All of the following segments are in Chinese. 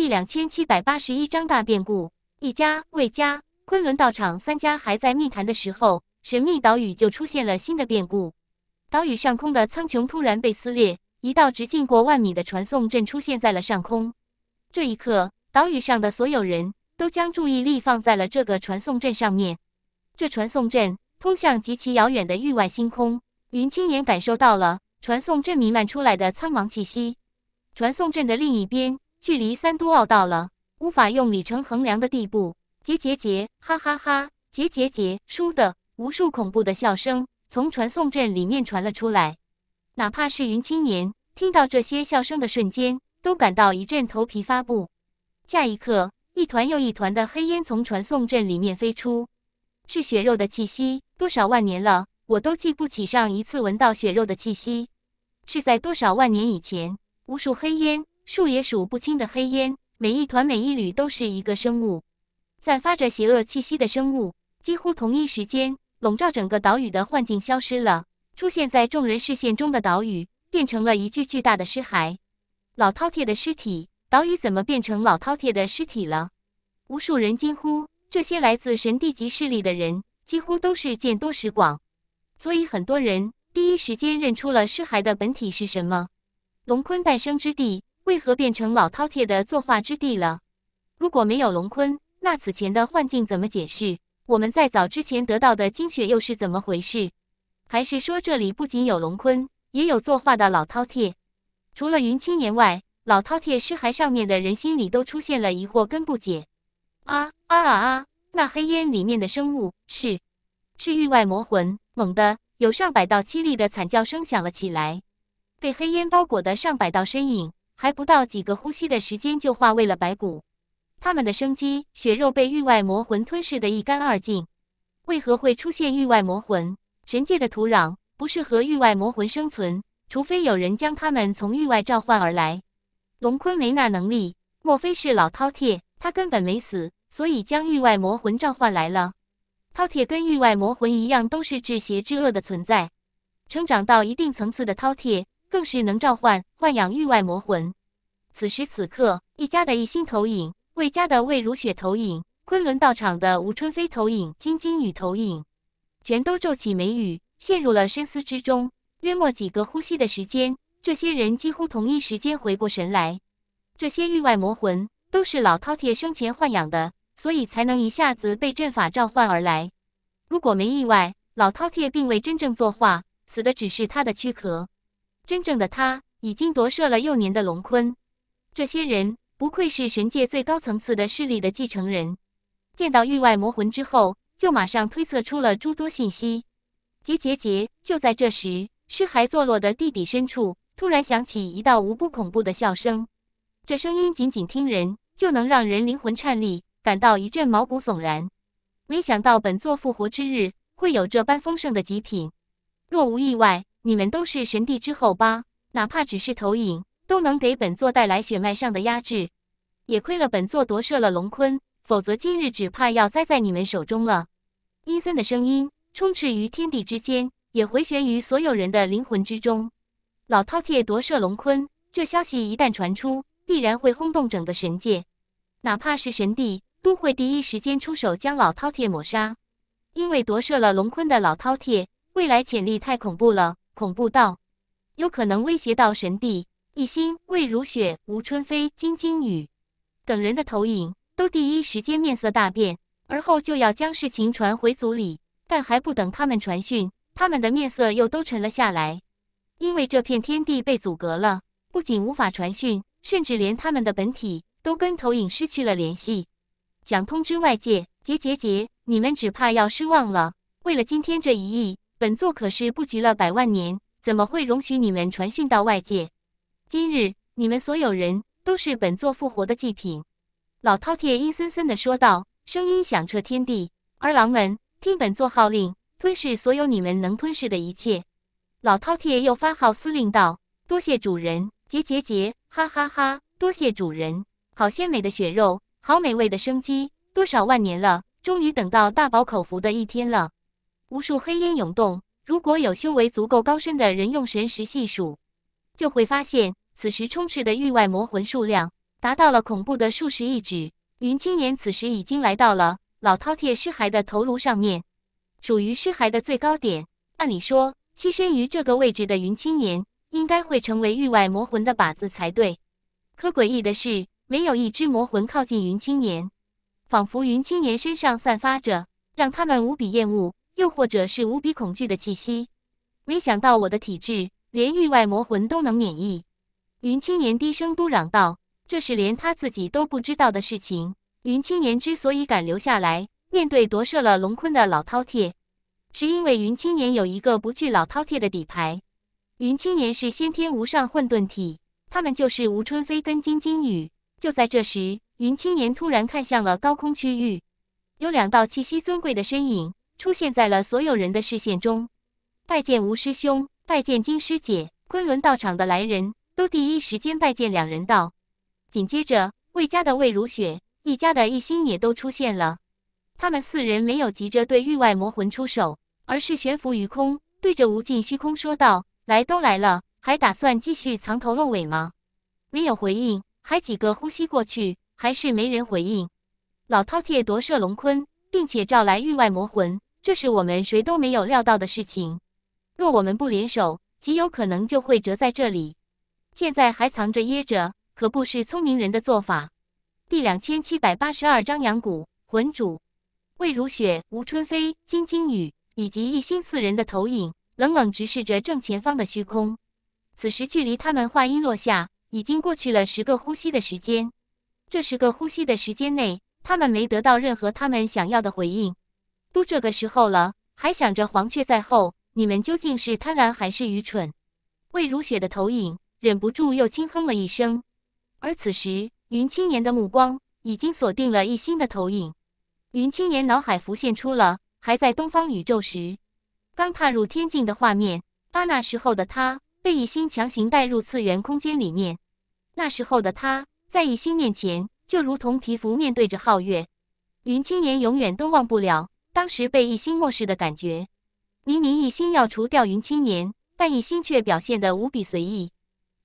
第两千七百八十一章大变故。一家、魏家、昆仑道场三家还在密谈的时候，神秘岛屿就出现了新的变故。岛屿上空的苍穹突然被撕裂，一道直径过万米的传送阵出现在了上空。这一刻，岛屿上的所有人都将注意力放在了这个传送阵上面。这传送阵通向极其遥远的域外星空。云青岩感受到了传送阵弥漫出来的苍茫气息。传送阵的另一边。距离三都奥到了，无法用里程衡量的地步。桀桀桀，哈哈哈，桀桀桀，输的无数恐怖的笑声从传送阵里面传了出来。哪怕是云青年听到这些笑声的瞬间，都感到一阵头皮发布。下一刻，一团又一团的黑烟从传送阵里面飞出，是血肉的气息。多少万年了，我都记不起上一次闻到血肉的气息，是在多少万年以前。无数黑烟。数也数不清的黑烟，每一团每一缕都是一个生物，散发着邪恶气息的生物。几乎同一时间，笼罩整个岛屿的幻境消失了。出现在众人视线中的岛屿，变成了一具巨大的尸骸——老饕餮的尸体。岛屿怎么变成老饕餮的尸体了？无数人惊呼。这些来自神帝级势力的人，几乎都是见多识广，所以很多人第一时间认出了尸骸的本体是什么——龙鲲诞生之地。为何变成老饕餮的作画之地了？如果没有龙坤，那此前的幻境怎么解释？我们在早之前得到的精血又是怎么回事？还是说这里不仅有龙坤，也有作画的老饕餮？除了云青年外，老饕餮尸骸上面的人心里都出现了疑惑跟不解。啊啊啊！啊！那黑烟里面的生物是是域外魔魂。猛地，有上百道凄厉的惨叫声响了起来，被黑烟包裹的上百道身影。还不到几个呼吸的时间，就化为了白骨。他们的生机、血肉被域外魔魂吞噬的一干二净。为何会出现域外魔魂？神界的土壤不适合域外魔魂生存，除非有人将他们从域外召唤而来。龙坤没那能力，莫非是老饕餮？他根本没死，所以将域外魔魂召唤来了。饕餮跟域外魔魂一样，都是至邪至恶的存在。成长到一定层次的饕餮。更是能召唤豢养域外魔魂。此时此刻，一家的一星投影，魏家的魏如雪投影，昆仑道场的吴春飞投影，金晶雨投影，全都皱起眉宇，陷入了深思之中。约莫几个呼吸的时间，这些人几乎同一时间回过神来。这些域外魔魂都是老饕餮生前豢养的，所以才能一下子被阵法召唤而来。如果没意外，老饕餮并未真正作化，死的只是他的躯壳。真正的他已经夺舍了幼年的龙坤。这些人不愧是神界最高层次的势力的继承人。见到域外魔魂之后，就马上推测出了诸多信息。结结结！就在这时，尸骸坐落的地底深处，突然响起一道无不恐怖的笑声。这声音仅仅听人，就能让人灵魂颤栗，感到一阵毛骨悚然。没想到本座复活之日，会有这般丰盛的极品。若无意外。你们都是神帝之后吧？哪怕只是投影，都能给本座带来血脉上的压制。也亏了本座夺舍了龙坤，否则今日只怕要栽在你们手中了。阴森的声音充斥于天地之间，也回旋于所有人的灵魂之中。老饕餮夺舍龙坤，这消息一旦传出，必然会轰动整个神界。哪怕是神帝，都会第一时间出手将老饕餮抹杀。因为夺舍了龙坤的老饕餮，未来潜力太恐怖了。恐怖到，有可能威胁到神帝。一心、魏如雪、吴春飞、金金宇等人的投影都第一时间面色大变，而后就要将事情传回族里。但还不等他们传讯，他们的面色又都沉了下来，因为这片天地被阻隔了，不仅无法传讯，甚至连他们的本体都跟投影失去了联系。想通知外界，结结结，你们只怕要失望了。为了今天这一役。本座可是布局了百万年，怎么会容许你们传讯到外界？今日你们所有人都是本座复活的祭品。”老饕餮阴森森地说道，声音响彻天地。儿郎们，听本座号令，吞噬所有你们能吞噬的一切。”老饕餮又发号司令道：“多谢主人，节节节，哈哈哈，多谢主人，好鲜美的血肉，好美味的生机，多少万年了，终于等到大饱口福的一天了。”无数黑烟涌动，如果有修为足够高深的人用神识细数，就会发现此时充斥的域外魔魂数量达到了恐怖的数十亿只。云青年此时已经来到了老饕餮尸骸的头颅上面，属于尸骸的最高点。按理说，栖身于这个位置的云青年应该会成为域外魔魂的靶子才对。可诡异的是，没有一只魔魂靠近云青年，仿佛云青年身上散发着让他们无比厌恶。又或者是无比恐惧的气息，没想到我的体质连域外魔魂都能免疫。云青年低声嘟嚷道：“这是连他自己都不知道的事情。”云青年之所以敢留下来面对夺舍了龙坤的老饕餮，是因为云青年有一个不惧老饕餮的底牌。云青年是先天无上混沌体，他们就是吴春飞跟金金雨。就在这时，云青年突然看向了高空区域，有两道气息尊贵的身影。出现在了所有人的视线中，拜见吴师兄，拜见金师姐。昆仑道场的来人都第一时间拜见两人道。紧接着，魏家的魏如雪，易家的易心也都出现了。他们四人没有急着对域外魔魂出手，而是悬浮于空，对着无尽虚空说道：“来都来了，还打算继续藏头露尾吗？”没有回应，还几个呼吸过去，还是没人回应。老饕餮夺舍龙坤，并且召来域外魔魂。这是我们谁都没有料到的事情。若我们不联手，极有可能就会折在这里。现在还藏着掖着，可不是聪明人的做法。第两千七百八十二章：阳谷魂主魏如雪、吴春飞、金晶雨以及一星四人的投影冷冷直视着正前方的虚空。此时，距离他们话音落下已经过去了十个呼吸的时间。这十个呼吸的时间内，他们没得到任何他们想要的回应。都这个时候了，还想着黄雀在后，你们究竟是贪婪还是愚蠢？魏如雪的投影忍不住又轻哼了一声。而此时，云青年的目光已经锁定了一星的投影。云青年脑海浮现出了还在东方宇宙时，刚踏入天境的画面。他那时候的他被一星强行带入次元空间里面，那时候的他在异星面前，就如同皮肤面对着皓月。云青年永远都忘不了。当时被一星漠视的感觉，明明一心要除掉云青年，但一心却表现得无比随意，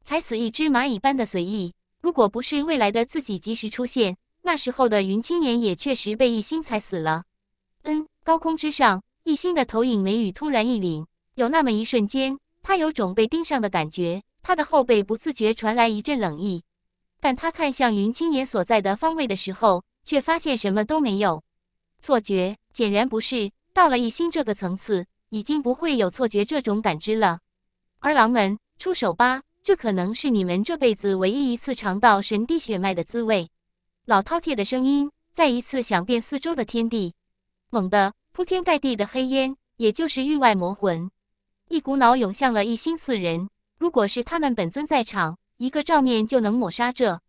踩死一只蚂蚁般的随意。如果不是未来的自己及时出现，那时候的云青年也确实被一星踩死了。嗯，高空之上，一星的投影眉宇突然一凛，有那么一瞬间，他有种被盯上的感觉，他的后背不自觉传来一阵冷意。但他看向云青年所在的方位的时候，却发现什么都没有，错觉。显然不是，到了一心这个层次，已经不会有错觉这种感知了。而狼们，出手吧！这可能是你们这辈子唯一一次尝到神帝血脉的滋味。老饕餮的声音再一次响遍四周的天地，猛地铺天盖地的黑烟，也就是域外魔魂，一股脑涌向了一心四人。如果是他们本尊在场，一个照面就能抹杀这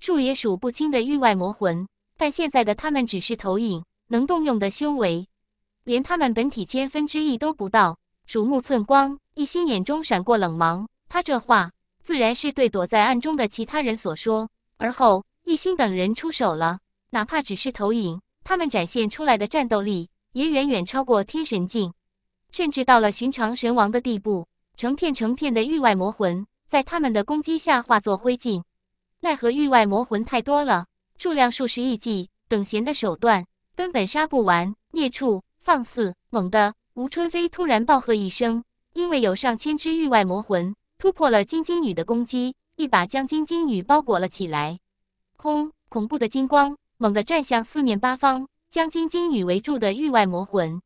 数也数不清的域外魔魂。但现在的他们只是投影。能动用的修为，连他们本体千分之一都不到。鼠目寸光，一心眼中闪过冷芒。他这话自然是对躲在暗中的其他人所说。而后，一心等人出手了，哪怕只是投影，他们展现出来的战斗力也远远超过天神境，甚至到了寻常神王的地步。成片成片的域外魔魂在他们的攻击下化作灰烬，奈何域外魔魂太多了，数量数十亿计，等闲的手段。根本杀不完！孽畜，放肆！猛地，吴春飞突然暴喝一声，因为有上千只域外魔魂突破了金晶女的攻击，一把将金晶女包裹了起来。轰！恐怖的金光猛地绽向四面八方，将金晶女围住的域外魔魂，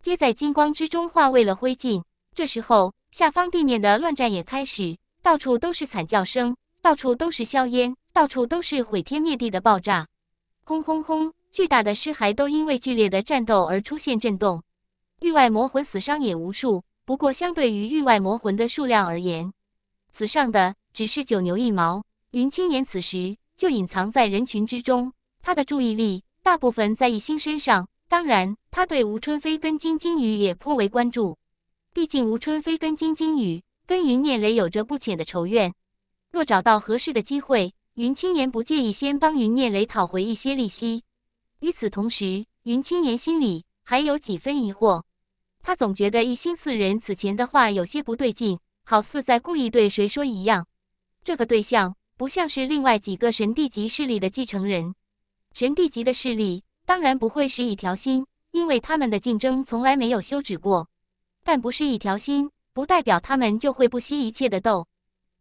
皆在金光之中化为了灰烬。这时候，下方地面的乱战也开始，到处都是惨叫声，到处都是硝烟，到处都是毁天灭地的爆炸。轰轰轰！巨大的尸骸都因为剧烈的战斗而出现震动，域外魔魂死伤也无数。不过，相对于域外魔魂的数量而言，此上的只是九牛一毛。云青岩此时就隐藏在人群之中，他的注意力大部分在一心身上。当然，他对吴春飞跟金金雨也颇为关注，毕竟吴春飞跟金金雨跟云念雷有着不浅的仇怨。若找到合适的机会，云青岩不介意先帮云念雷讨回一些利息。与此同时，云青岩心里还有几分疑惑，他总觉得一心四人此前的话有些不对劲，好似在故意对谁说一样。这个对象不像是另外几个神帝级势力的继承人。神帝级的势力当然不会是一条心，因为他们的竞争从来没有休止过。但不是一条心，不代表他们就会不惜一切的斗。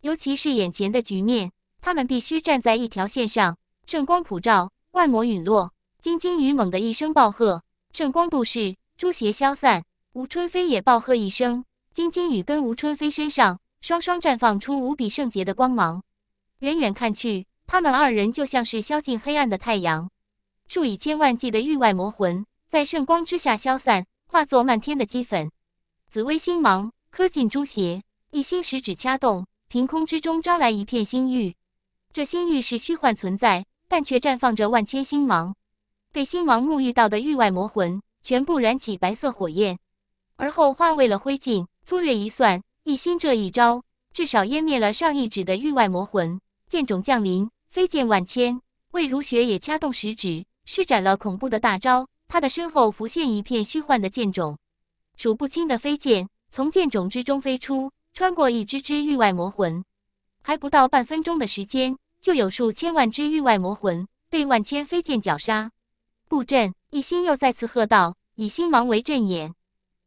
尤其是眼前的局面，他们必须站在一条线上。圣光普照，万魔陨落。金金雨猛地一声暴喝，圣光度世，诛邪消散。吴春飞也暴喝一声，金金雨跟吴春飞身上双双绽放出无比圣洁的光芒，远远看去，他们二人就像是消尽黑暗的太阳。数以千万计的域外魔魂在圣光之下消散，化作漫天的齑粉。紫薇星芒磕进诛邪，一心十指掐动，凭空之中招来一片星域。这星域是虚幻存在，但却绽放着万千星芒。被星王沐浴到的域外魔魂全部燃起白色火焰，而后化为了灰烬。粗略一算，一心这一招至少湮灭了上亿只的域外魔魂。剑种降临，飞剑万千。魏如雪也掐动食指，施展了恐怖的大招。她的身后浮现一片虚幻的剑种，数不清的飞剑从剑种之中飞出，穿过一只只域外魔魂。还不到半分钟的时间，就有数千万只域外魔魂被万千飞剑绞杀。布阵，一心又再次喝道：“以星芒为阵眼，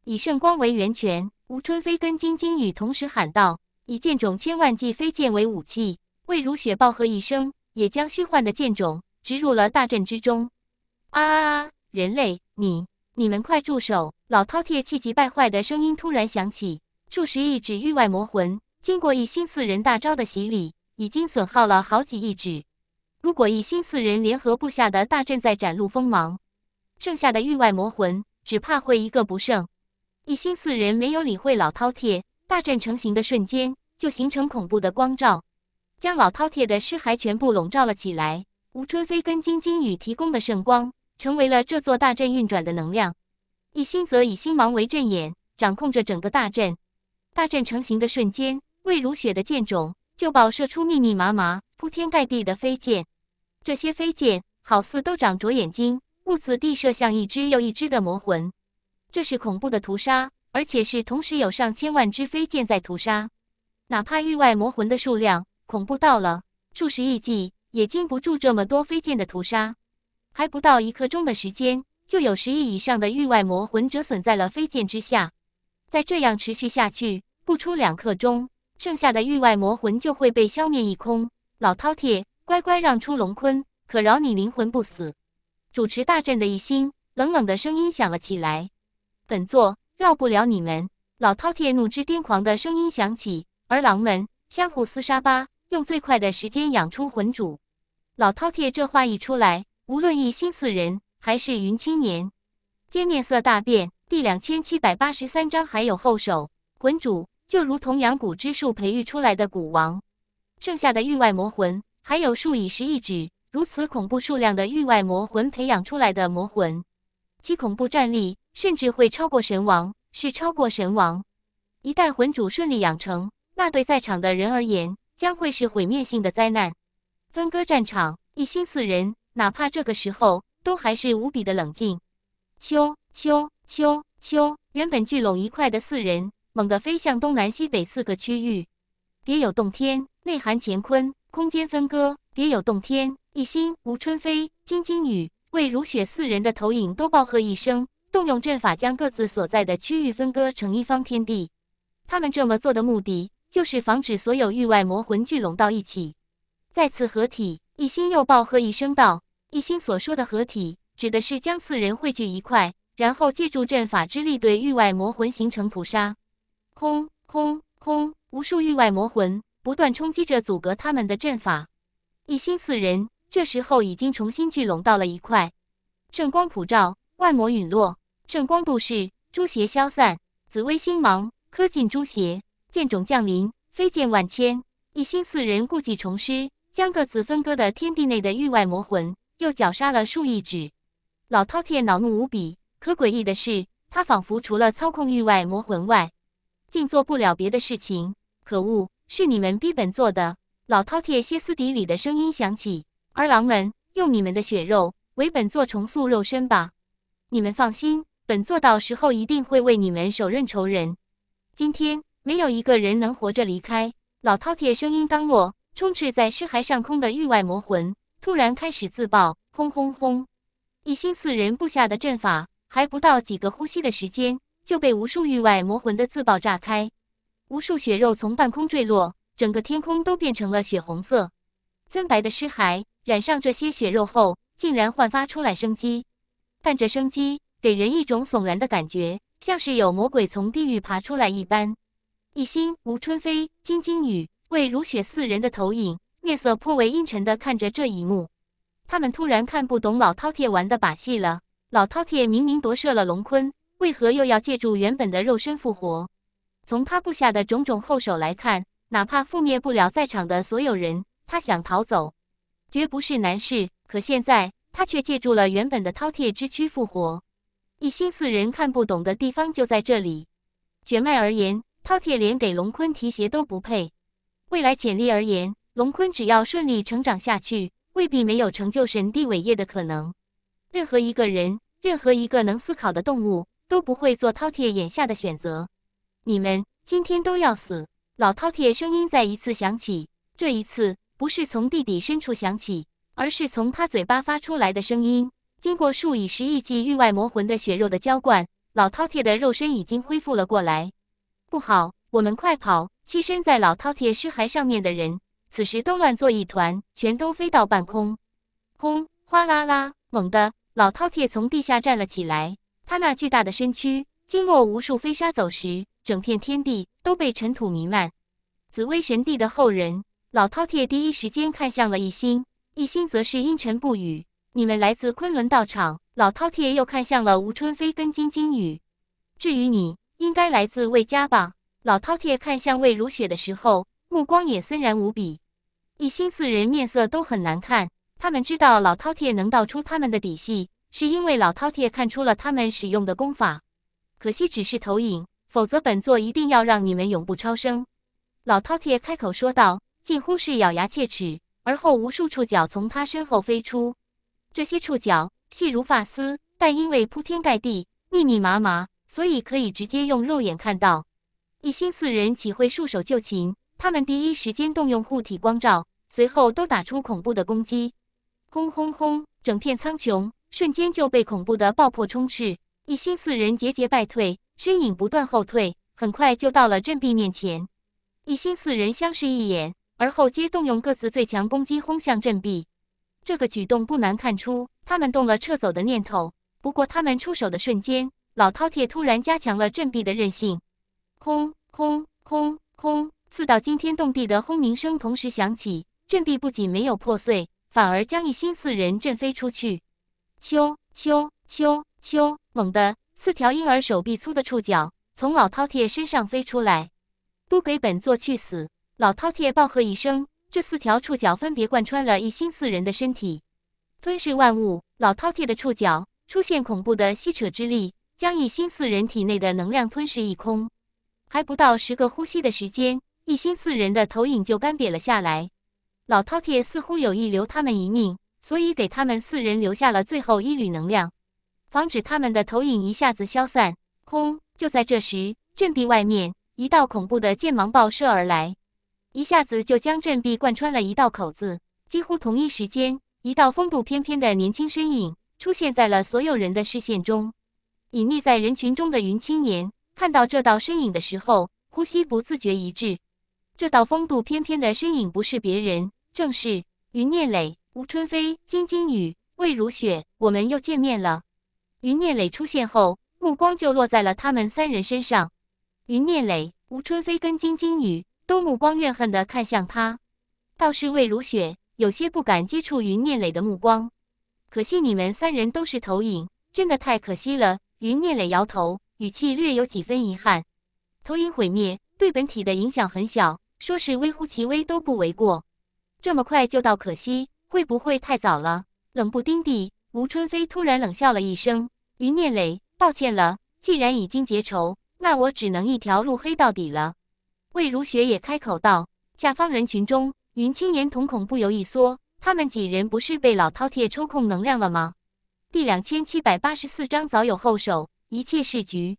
以圣光为源泉。”吴春飞跟金晶宇同时喊道：“以剑种千万计，飞剑为武器。”魏如雪暴喝一声，也将虚幻的剑种植入了大阵之中。啊！人类，你你们快住手！老饕餮气急败坏的声音突然响起。数十亿指域外魔魂，经过一星四人大招的洗礼，已经损耗了好几亿指。如果一心四人联合部下的大阵在展露锋芒，剩下的域外魔魂只怕会一个不剩。一心四人没有理会老饕餮，大阵成型的瞬间就形成恐怖的光照，将老饕餮的尸骸全部笼罩了起来。吴春飞跟金晶雨提供的圣光成为了这座大阵运转的能量，一心则以星芒为阵眼，掌控着整个大阵。大阵成型的瞬间，魏如雪的剑种。就爆射出密密麻麻、铺天盖地的飞溅。这些飞箭好似都长着眼睛，兀自地射向一只又一只的魔魂。这是恐怖的屠杀，而且是同时有上千万只飞箭在屠杀。哪怕域外魔魂的数量恐怖到了数十亿计，也经不住这么多飞箭的屠杀。还不到一刻钟的时间，就有十亿以上的域外魔魂折损在了飞剑之下。再这样持续下去，不出两刻钟。剩下的域外魔魂就会被消灭一空。老饕餮，乖乖让出龙坤，可饶你灵魂不死。主持大阵的一心冷冷的声音响了起来：“本座饶不了你们！”老饕餮怒之癫狂的声音响起，而狼们相互厮杀吧，用最快的时间养出魂主。老饕餮这话一出来，无论一心四人还是云青年，皆面色大变。第两千七百八十三章还有后手，魂主。就如同养骨之术培育出来的骨王，剩下的域外魔魂还有数以十亿计，如此恐怖数量的域外魔魂培养出来的魔魂，其恐怖战力甚至会超过神王，是超过神王。一代魂主顺利养成，那对在场的人而言将会是毁灭性的灾难。分割战场，一心四人，哪怕这个时候都还是无比的冷静。秋秋秋秋，原本聚拢一块的四人。猛地飞向东南西北四个区域，别有洞天，内含乾坤，空间分割，别有洞天。一心吴春飞、金晶宇、魏如雪四人的投影都暴喝一声，动用阵法将各自所在的区域分割成一方天地。他们这么做的目的，就是防止所有域外魔魂聚拢到一起，再次合体。一心又暴喝一声道：“一心所说的合体，指的是将四人汇聚一块，然后借助阵法之力对域外魔魂形成屠杀。”轰轰轰！无数域外魔魂不断冲击着阻隔他们的阵法。一心四人这时候已经重新聚拢到了一块，圣光普照，万魔陨落；圣光度世，诸邪消散。紫薇星芒，磕进诸邪；剑种降临，飞剑万千。一心四人故技重施，将各自分割的天地内的域外魔魂又绞杀了数亿只。老饕餮恼怒无比，可诡异的是，他仿佛除了操控域外魔魂外，竟做不了别的事情，可恶！是你们逼本做的！老饕餮歇斯底里的声音响起，儿郎们，用你们的血肉为本座重塑肉身吧！你们放心，本座到时候一定会为你们手刃仇人。今天没有一个人能活着离开！老饕餮声音刚落，充斥在尸骸上空的域外魔魂突然开始自爆，轰轰轰！一心四人布下的阵法，还不到几个呼吸的时间。就被无数域外魔魂的自爆炸开，无数血肉从半空坠落，整个天空都变成了血红色。尊白的尸骸染上这些血肉后，竟然焕发出来生机，但这生机给人一种悚然的感觉，像是有魔鬼从地狱爬出来一般。一心、吴春飞、金金雨、魏如雪四人的投影面色颇为阴沉地看着这一幕，他们突然看不懂老饕餮玩的把戏了。老饕餮明明夺舍了龙坤。为何又要借助原本的肉身复活？从他布下的种种后手来看，哪怕覆灭不了在场的所有人，他想逃走绝不是难事。可现在他却借助了原本的饕餮之躯复活，一心四人看不懂的地方就在这里。血脉而言，饕餮连给龙坤提鞋都不配；未来潜力而言，龙坤只要顺利成长下去，未必没有成就神帝伟业的可能。任何一个人，任何一个能思考的动物。都不会做饕餮眼下的选择，你们今天都要死！老饕餮声音再一次响起，这一次不是从地底深处响起，而是从他嘴巴发出来的声音。经过数以十亿计域外魔魂的血肉的浇灌，老饕餮的肉身已经恢复了过来。不好，我们快跑！栖身在老饕餮尸骸上面的人，此时都乱作一团，全都飞到半空。轰！哗啦啦！猛地，老饕餮从地下站了起来。他那巨大的身躯经过无数飞沙走石，整片天地都被尘土弥漫。紫薇神帝的后人老饕餮第一时间看向了一心，一心则是阴沉不语。你们来自昆仑道场？老饕餮又看向了吴春飞跟金金宇。至于你，应该来自魏家吧？老饕餮看向魏如雪的时候，目光也森然无比。一心四人面色都很难看，他们知道老饕餮能道出他们的底细。是因为老饕餮看出了他们使用的功法，可惜只是投影，否则本座一定要让你们永不超生。老饕餮开口说道，近乎是咬牙切齿。而后无数触角从他身后飞出，这些触角细如发丝，但因为铺天盖地、密密麻麻，所以可以直接用肉眼看到。一星四人岂会束手就擒？他们第一时间动用护体光罩，随后都打出恐怖的攻击，轰轰轰，整片苍穹。瞬间就被恐怖的爆破充斥，一星四人节节败退，身影不断后退，很快就到了阵壁面前。一星四人相视一眼，而后皆动用各自最强攻击轰向阵壁。这个举动不难看出，他们动了撤走的念头。不过他们出手的瞬间，老饕餮突然加强了阵壁的韧性。轰轰轰轰，刺到惊天动地的轰鸣声同时响起，阵壁不仅没有破碎，反而将一星四人震飞出去。秋秋秋秋！猛地，四条婴儿手臂粗的触角从老饕餮身上飞出来，“都给本座去死！”老饕餮暴喝一声，这四条触角分别贯穿了一心四人的身体，吞噬万物。老饕餮的触角出现恐怖的吸扯之力，将一心四人体内的能量吞噬一空。还不到十个呼吸的时间，一心四人的投影就干瘪了下来。老饕餮似乎有意留他们一命。所以给他们四人留下了最后一缕能量，防止他们的投影一下子消散。轰！就在这时，阵壁外面一道恐怖的剑芒爆射而来，一下子就将阵壁贯穿了一道口子。几乎同一时间，一道风度翩翩的年轻身影出现在了所有人的视线中。隐匿在人群中的云青年看到这道身影的时候，呼吸不自觉一滞。这道风度翩翩的身影不是别人，正是云念磊。吴春飞、金晶雨、魏如雪，我们又见面了。云念磊出现后，目光就落在了他们三人身上。云念磊、吴春飞跟金晶雨都目光怨恨地看向他，倒是魏如雪有些不敢接触云念磊的目光。可惜你们三人都是投影，真的太可惜了。云念磊摇头，语气略有几分遗憾。投影毁灭对本体的影响很小，说是微乎其微都不为过。这么快就到可惜。会不会太早了？冷不丁地，吴春飞突然冷笑了一声：“云念磊，抱歉了，既然已经结仇，那我只能一条路黑到底了。”魏如雪也开口道。下方人群中，云青颜瞳孔不由一缩。他们几人不是被老饕餮抽空能量了吗？第两千七百八十四章早有后手，一切是局，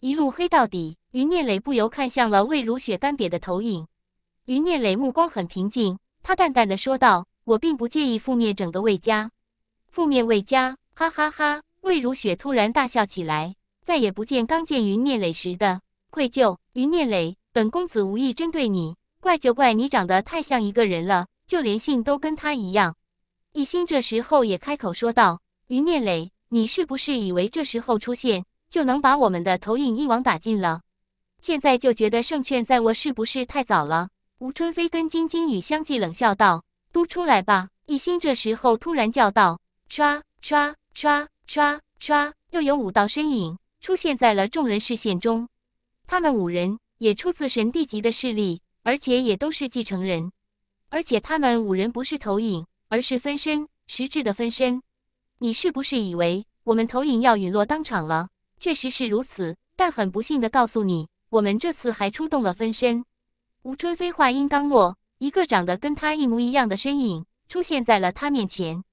一路黑到底。云念磊不由看向了魏如雪干瘪的投影。云念磊目光很平静，他淡淡的说道。我并不介意覆灭整个魏家，覆灭魏家，哈哈哈！魏如雪突然大笑起来，再也不见刚见于聂磊时的愧疚。于聂磊，本公子无意针对你，怪就怪你长得太像一个人了，就连姓都跟他一样。一心这时候也开口说道：“于聂磊，你是不是以为这时候出现就能把我们的投影一网打尽了？现在就觉得胜券在握，是不是太早了？”吴春飞跟金晶雨相继冷笑道。都出来吧！一星这时候突然叫道：“唰唰唰唰唰！”又有五道身影出现在了众人视线中。他们五人也出自神帝级的势力，而且也都是继承人。而且他们五人不是投影，而是分身，实质的分身。你是不是以为我们投影要陨落当场了？确实是如此，但很不幸的告诉你，我们这次还出动了分身。吴春飞话音刚落。一个长得跟他一模一样的身影出现在了他面前，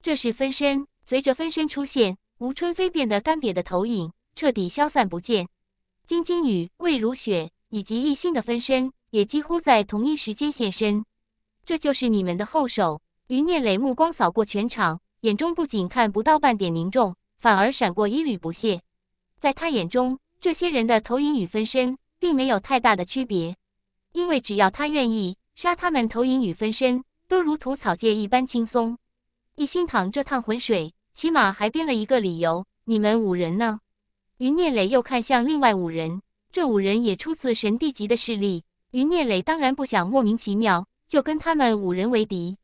这是分身。随着分身出现，吴春飞变得干瘪的投影彻底消散不见。金晶雨、魏如雪以及一心的分身也几乎在同一时间现身。这就是你们的后手。于念磊目光扫过全场，眼中不仅看不到半点凝重，反而闪过一缕不屑。在他眼中，这些人的投影与分身并没有太大的区别，因为只要他愿意。杀他们投影与分身，都如土草芥一般轻松。一心淌这趟浑水，起码还编了一个理由。你们五人呢？云念磊又看向另外五人，这五人也出自神帝级的势力。云念磊当然不想莫名其妙就跟他们五人为敌。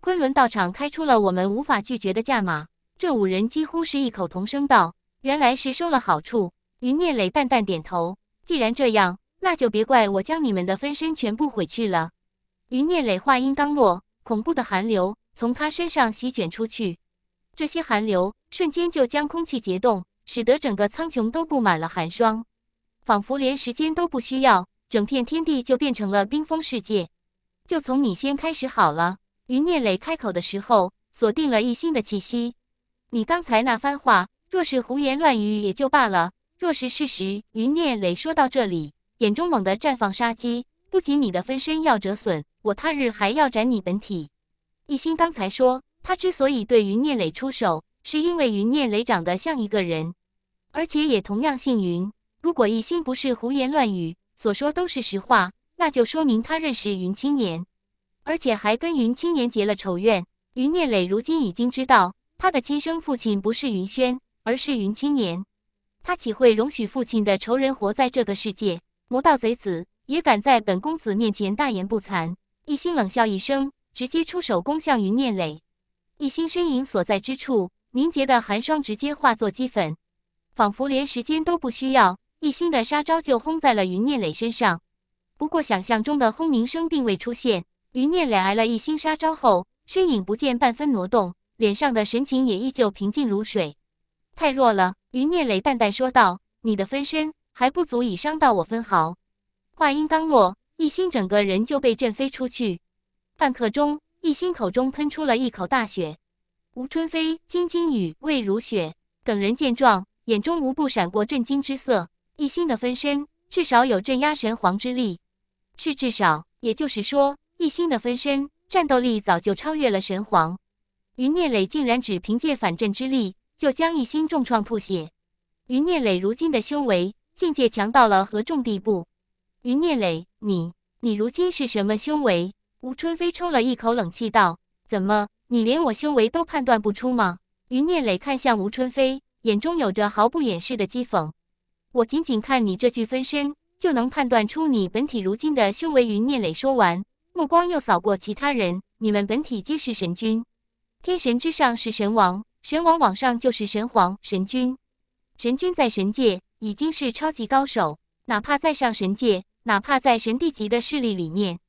昆仑道场开出了我们无法拒绝的价码，这五人几乎是异口同声道：“原来是收了好处。”云念磊淡淡点头。既然这样，那就别怪我将你们的分身全部毁去了。云念磊话音刚落，恐怖的寒流从他身上席卷出去，这些寒流瞬间就将空气结冻，使得整个苍穹都布满了寒霜，仿佛连时间都不需要，整片天地就变成了冰封世界。就从你先开始好了。云念磊开口的时候，锁定了一心的气息。你刚才那番话，若是胡言乱语也就罢了，若是事实……云念磊说到这里，眼中猛地绽放杀机，不仅你的分身要折损。我他日还要斩你本体。一心刚才说，他之所以对云念磊出手，是因为云念磊长得像一个人，而且也同样姓云。如果一心不是胡言乱语，所说都是实话，那就说明他认识云青年，而且还跟云青年结了仇怨。云念磊如今已经知道他的亲生父亲不是云轩，而是云青年，他岂会容许父亲的仇人活在这个世界？魔道贼子也敢在本公子面前大言不惭！一星冷笑一声，直接出手攻向云念磊。一星身影所在之处，凝结的寒霜直接化作齑粉，仿佛连时间都不需要，一星的杀招就轰在了云念磊身上。不过想象中的轰鸣声并未出现。云念磊挨了一星杀招后，身影不见半分挪动，脸上的神情也依旧平静如水。太弱了，云念磊淡淡说道：“你的分身还不足以伤到我分毫。”话音刚落。一星整个人就被震飞出去，半刻钟，一星口中喷出了一口大血。吴春飞、金金雨、魏如雪等人见状，眼中无不闪过震惊之色。一星的分身至少有镇压神皇之力，是至少，也就是说，一星的分身战斗力早就超越了神皇。云念磊竟然只凭借反震之力就将一心重创吐血，云念磊如今的修为境界强到了何种地步？云聂磊，你你如今是什么修为？吴春飞抽了一口冷气道：“怎么，你连我修为都判断不出吗？”云聂磊看向吴春飞，眼中有着毫不掩饰的讥讽：“我仅仅看你这具分身，就能判断出你本体如今的修为。”云聂磊说完，目光又扫过其他人：“你们本体皆是神君，天神之上是神王，神王往上就是神皇、神君。神君在神界已经是超级高手，哪怕再上神界。”哪怕在神帝级的势力里面，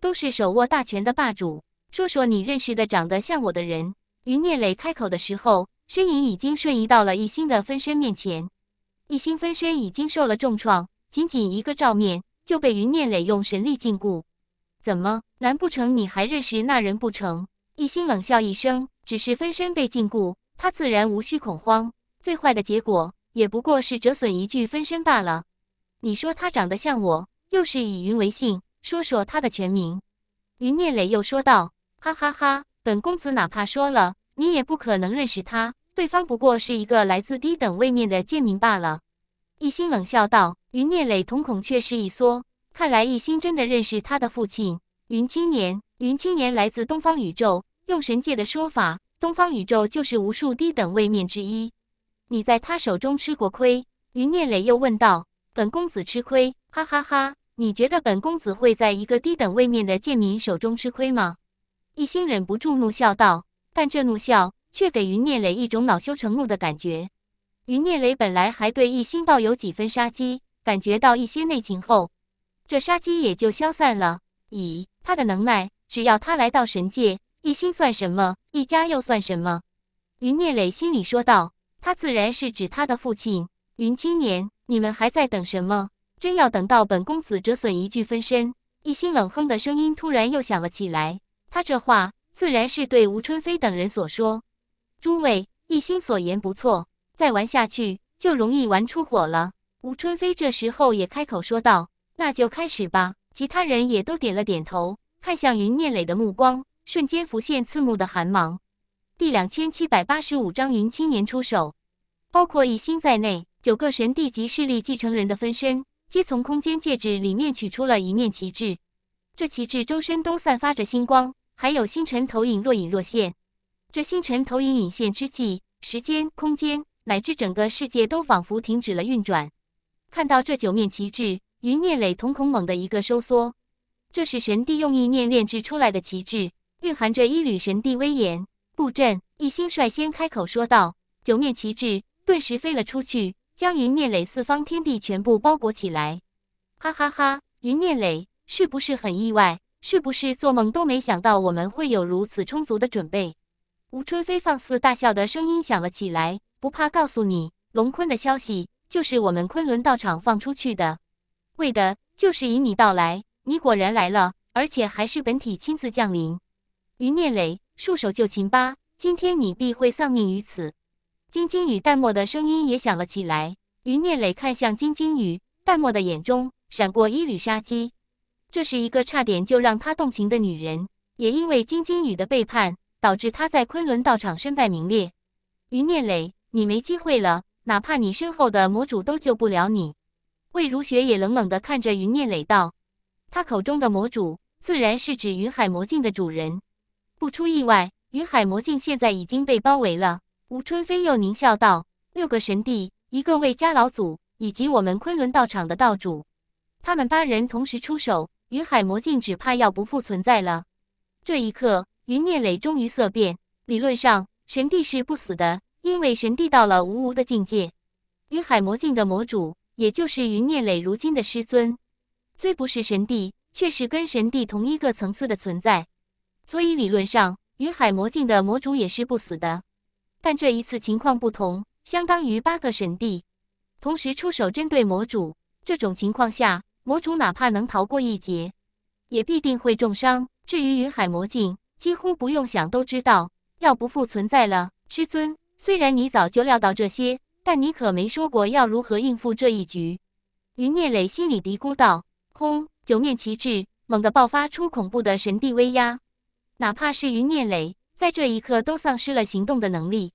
都是手握大权的霸主。说说你认识的长得像我的人。云念磊开口的时候，身影已经瞬移到了一心的分身面前。一心分身已经受了重创，仅仅一个照面就被云念磊用神力禁锢。怎么？难不成你还认识那人不成？一心冷笑一声，只是分身被禁锢，他自然无需恐慌。最坏的结果，也不过是折损一具分身罢了。你说他长得像我？又是以云为姓，说说他的全名。云聂磊又说道：“哈哈哈，本公子哪怕说了，你也不可能认识他。对方不过是一个来自低等位面的贱民罢了。”一心冷笑道。云聂磊瞳孔却是一缩，看来一心真的认识他的父亲云青年。云青年来自东方宇宙，用神界的说法，东方宇宙就是无数低等位面之一。你在他手中吃过亏？云聂磊又问道：“本公子吃亏？”哈哈哈！你觉得本公子会在一个低等位面的贱民手中吃亏吗？一星忍不住怒笑道，但这怒笑却给云聂磊一种恼羞成怒的感觉。云聂磊本来还对一星抱有几分杀机，感觉到一些内情后，这杀机也就消散了。以他的能耐，只要他来到神界，一星算什么？一家又算什么？云聂磊心里说道。他自然是指他的父亲云青年。你们还在等什么？真要等到本公子折损一具分身，一心冷哼的声音突然又响了起来。他这话自然是对吴春飞等人所说。诸位，一心所言不错，再玩下去就容易玩出火了。吴春飞这时候也开口说道：“那就开始吧。”其他人也都点了点头，看向云念磊的目光瞬间浮现刺目的寒芒。第两千七百八十五章云青年出手，包括一心在内，九个神帝级势力继承人的分身。皆从空间戒指里面取出了一面旗帜，这旗帜周身都散发着星光，还有星辰投影若隐若现。这星辰投影隐现之际，时间、空间乃至整个世界都仿佛停止了运转。看到这九面旗帜，云念磊瞳孔猛地一个收缩。这是神帝用意念炼制出来的旗帜，蕴含着一缕神帝威严。布阵一心率先开口说道：“九面旗帜顿时飞了出去。”将云念磊四方天地全部包裹起来！哈哈哈！云念磊，是不是很意外？是不是做梦都没想到我们会有如此充足的准备？吴春飞放肆大笑的声音响了起来。不怕告诉你，龙坤的消息就是我们昆仑道场放出去的，为的就是引你到来。你果然来了，而且还是本体亲自降临。云念磊，束手就擒吧！今天你必会丧命于此。金晶雨淡漠的声音也响了起来。于念磊看向金晶雨，淡漠的眼中闪过一缕杀机。这是一个差点就让他动情的女人，也因为金晶雨的背叛，导致他在昆仑道场身败名裂。于念磊，你没机会了，哪怕你身后的魔主都救不了你。魏如雪也冷冷地看着于念磊道：“他口中的魔主，自然是指云海魔镜的主人。不出意外，云海魔镜现在已经被包围了。”吴春飞又狞笑道：“六个神帝，一个魏家老祖，以及我们昆仑道场的道主，他们八人同时出手，云海魔镜只怕要不复存在了。”这一刻，云念磊终于色变。理论上，神帝是不死的，因为神帝到了无无的境界。云海魔镜的魔主，也就是云念磊如今的师尊，虽不是神帝，却是跟神帝同一个层次的存在，所以理论上，云海魔镜的魔主也是不死的。但这一次情况不同，相当于八个神帝同时出手针对魔主。这种情况下，魔主哪怕能逃过一劫，也必定会重伤。至于云海魔镜，几乎不用想都知道要不复存在了。师尊，虽然你早就料到这些，但你可没说过要如何应付这一局。云聂磊心里嘀咕道：“空九面旗帜猛地爆发出恐怖的神帝威压，哪怕是云聂磊，在这一刻都丧失了行动的能力。”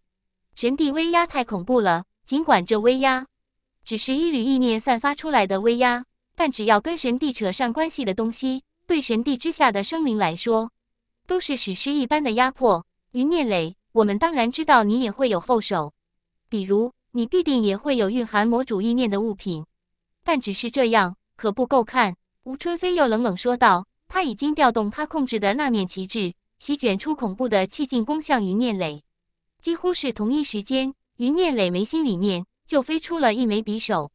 神帝威压太恐怖了，尽管这威压只是一缕意念散发出来的威压，但只要跟神帝扯上关系的东西，对神帝之下的生灵来说，都是史诗一般的压迫。余念磊，我们当然知道你也会有后手，比如你必定也会有蕴含魔主意念的物品，但只是这样可不够看。吴春飞又冷冷说道：“他已经调动他控制的那面旗帜，席卷出恐怖的气劲攻向余念磊。”几乎是同一时间，云念磊眉心里面就飞出了一枚匕首。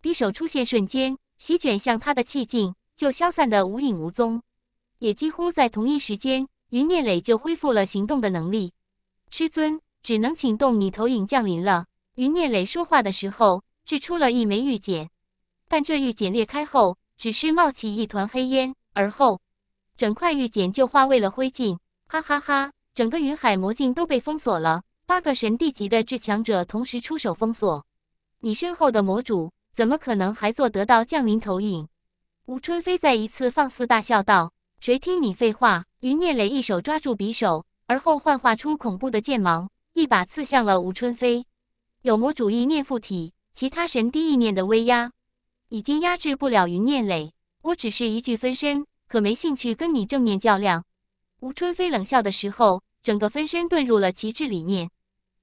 匕首出现瞬间，席卷向他的气劲就消散的无影无踪。也几乎在同一时间，云念磊就恢复了行动的能力。师尊，只能请动你投影降临了。云念磊说话的时候，掷出了一枚玉简，但这玉简裂开后，只是冒起一团黑烟，而后整块玉简就化为了灰烬。哈哈哈。整个云海魔境都被封锁了，八个神帝级的至强者同时出手封锁。你身后的魔主怎么可能还做得到降临投影？吴春飞再一次放肆大笑道：“谁听你废话！”云念磊一手抓住匕首，而后幻化出恐怖的剑芒，一把刺向了吴春飞。有魔主意念附体，其他神帝意念的威压已经压制不了云念磊。我只是一具分身，可没兴趣跟你正面较量。吴春飞冷笑的时候。整个分身遁入了旗帜里面，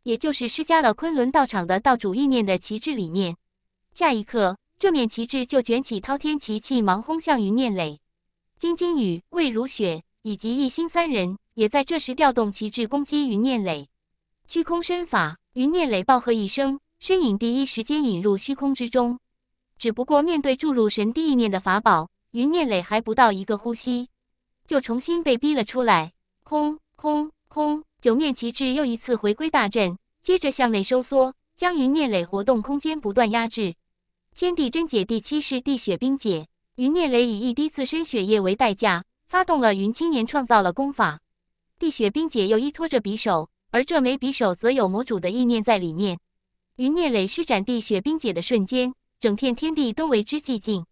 也就是施加了昆仑道场的道主意念的旗帜里面。下一刻，这面旗帜就卷起滔天奇气，忙轰向云念磊、金晶雨、魏如雪以及一星三人。也在这时，调动旗帜攻击云念磊。虚空身法，云念磊暴喝一声，身影第一时间引入虚空之中。只不过，面对注入神帝意念的法宝，云念磊还不到一个呼吸，就重新被逼了出来。空空。轰！九面旗帜又一次回归大阵，接着向内收缩，将云念磊活动空间不断压制。天地真解第七式地雪冰解，云念磊以一滴自身血液为代价，发动了云青年创造了功法。地雪冰解又依托着匕首，而这枚匕首则有魔主的意念在里面。云念磊施展地雪冰解的瞬间，整片天地都为之寂静。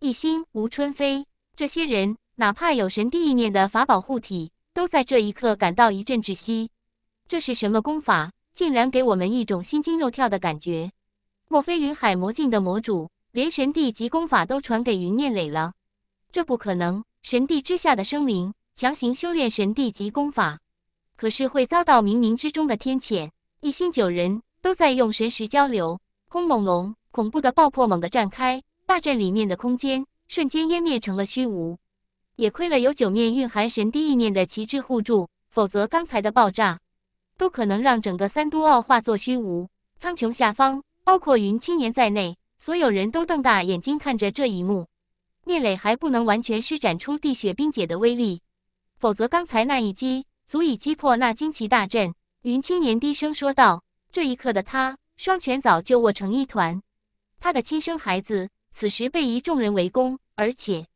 一心吴春飞这些人，哪怕有神帝意念的法宝护体。都在这一刻感到一阵窒息，这是什么功法？竟然给我们一种心惊肉跳的感觉。莫非云海魔境的魔主连神帝级功法都传给云念磊了？这不可能！神帝之下的生灵强行修炼神帝级功法，可是会遭到冥冥之中的天谴。一星九人都在用神识交流，轰隆隆，恐怖的爆破猛地绽开，大阵里面的空间瞬间湮灭成了虚无。也亏了有九面蕴含神帝意念的旗帜护住，否则刚才的爆炸都可能让整个三都奥化作虚无。苍穹下方，包括云青年在内，所有人都瞪大眼睛看着这一幕。聂磊还不能完全施展出地雪冰解的威力，否则刚才那一击足以击破那惊奇大阵。云青年低声说道：“这一刻的他，双拳早就握成一团。他的亲生孩子此时被一众人围攻，而且……”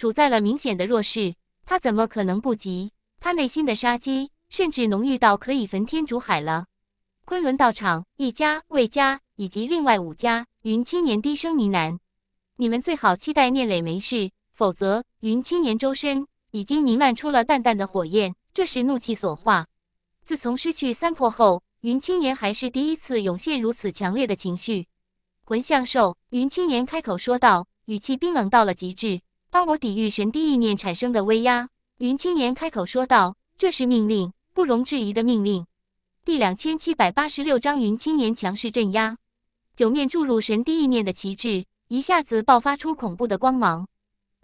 处在了明显的弱势，他怎么可能不急？他内心的杀机甚至浓郁到可以焚天煮海了。昆仑道场一家魏家以及另外五家，云青年低声呢喃：“你们最好期待聂磊没事，否则……”云青年周身已经弥漫出了淡淡的火焰，这是怒气所化。自从失去三魄后，云青年还是第一次涌现如此强烈的情绪。魂象兽，云青年开口说道，语气冰冷到了极致。帮我抵御神帝意念产生的威压，云青岩开口说道：“这是命令，不容置疑的命令。”第两千七百八十六章，云青年强势镇压。九面注入神帝意念的旗帜一下子爆发出恐怖的光芒，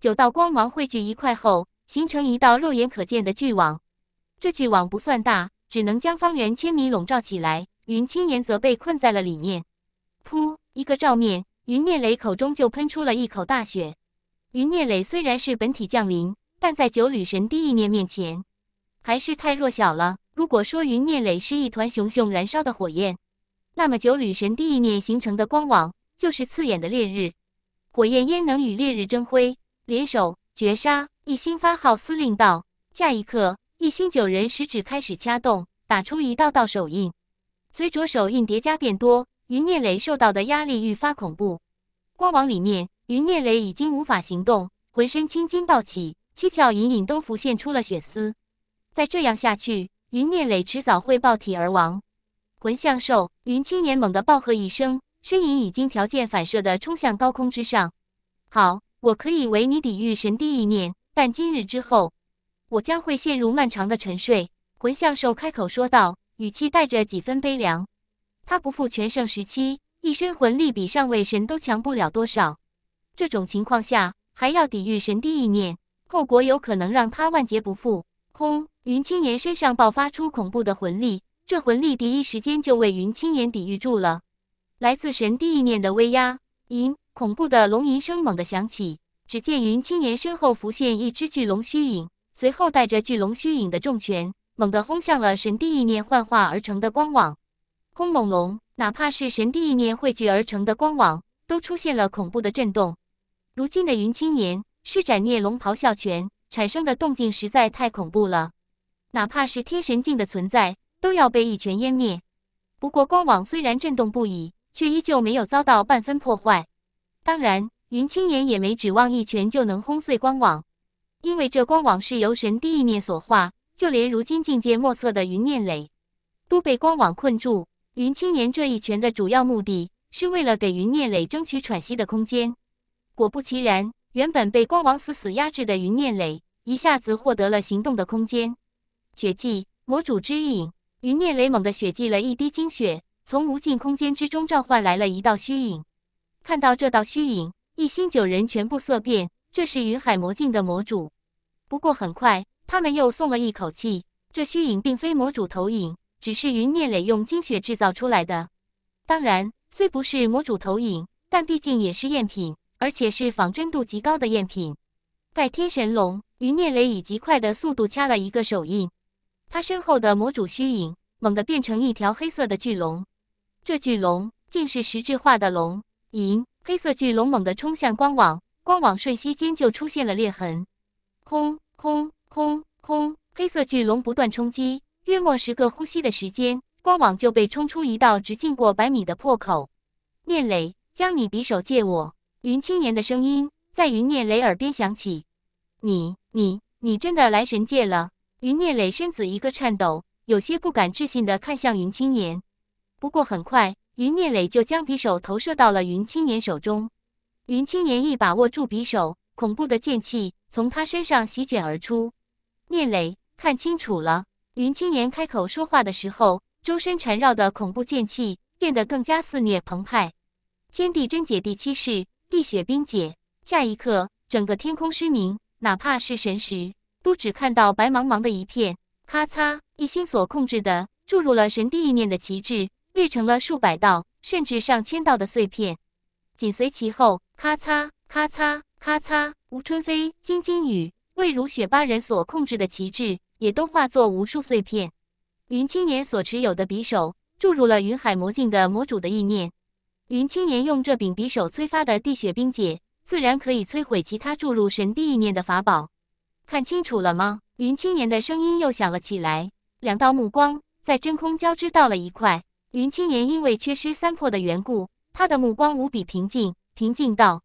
九道光芒汇聚一块后，形成一道肉眼可见的巨网。这巨网不算大，只能将方圆千米笼罩起来。云青年则被困在了里面。噗！一个照面，云念雷口中就喷出了一口大血。云聂磊虽然是本体降临，但在九旅神第意念面前，还是太弱小了。如果说云聂磊是一团熊熊燃烧的火焰，那么九旅神第意念形成的光网就是刺眼的烈日，火焰焉能与烈日争辉？联手绝杀！一星发号司令道。下一刻，一星九人食指开始掐动，打出一道道手印，随着手印叠加变多，云聂磊受到的压力愈发恐怖。光网里面。云念雷已经无法行动，浑身青筋暴起，七窍隐隐都浮现出了血丝。再这样下去，云念雷迟早会爆体而亡。魂象兽，云青年猛地暴喝一声，身影已经条件反射地冲向高空之上。好，我可以为你抵御神帝意念，但今日之后，我将会陷入漫长的沉睡。魂象兽开口说道，语气带着几分悲凉。他不负全盛时期，一身魂力比上位神都强不了多少。这种情况下还要抵御神帝意念，后果有可能让他万劫不复。轰！云青年身上爆发出恐怖的魂力，这魂力第一时间就为云青年抵御住了来自神帝意念的威压。吟！恐怖的龙吟声猛地响起，只见云青年身后浮现一只巨龙虚影，随后带着巨龙虚影的重拳猛地轰向了神帝意念幻化而成的光网。轰！猛龙，哪怕是神帝意念汇聚而成的光网，都出现了恐怖的震动。如今的云青年施展孽龙咆哮拳产生的动静实在太恐怖了，哪怕是天神境的存在都要被一拳湮灭。不过光网虽然震动不已，却依旧没有遭到半分破坏。当然，云青年也没指望一拳就能轰碎光网，因为这光网是由神第意念所化，就连如今境界莫测的云念磊都被光网困住。云青年这一拳的主要目的是为了给云念磊争取喘息的空间。果不其然，原本被光王死死压制的云念磊一下子获得了行动的空间。绝技魔主之影，云念磊猛地血祭了一滴精血，从无尽空间之中召唤来了一道虚影。看到这道虚影，一星九人全部色变。这是云海魔境的魔主。不过很快，他们又松了一口气。这虚影并非魔主投影，只是云念磊用精血制造出来的。当然，虽不是魔主投影，但毕竟也是赝品。而且是仿真度极高的赝品。盖天神龙与聂磊以极快的速度掐了一个手印，他身后的魔主虚影猛地变成一条黑色的巨龙。这巨龙竟是实质化的龙。银黑色巨龙猛地冲向光网，光网瞬息间就出现了裂痕。空空空空，黑色巨龙不断冲击，约莫十个呼吸的时间，光网就被冲出一道直径过百米的破口。聂磊，将你匕首借我。云青年的声音在云聂磊耳边响起：“你、你、你真的来神界了？”云聂磊身子一个颤抖，有些不敢置信的看向云青年。不过很快，云聂磊就将匕首投射到了云青年手中。云青年一把握住匕首，恐怖的剑气从他身上席卷而出。聂磊看清楚了，云青年开口说话的时候，周身缠绕的恐怖剑气变得更加肆虐澎湃。天地真解第七式。地雪冰解，下一刻，整个天空失明，哪怕是神识，都只看到白茫茫的一片。咔嚓，一心所控制的注入了神帝意念的旗帜，裂成了数百道，甚至上千道的碎片。紧随其后，咔嚓，咔嚓，咔嚓，吴春飞、金晶雨、魏如雪八人所控制的旗帜，也都化作无数碎片。云青年所持有的匕首，注入了云海魔镜的魔主的意念。云青年用这柄匕首催发的地血冰解，自然可以摧毁其他注入神地意念的法宝。看清楚了吗？云青年的声音又响了起来。两道目光在真空交织到了一块。云青年因为缺失三魄的缘故，他的目光无比平静，平静到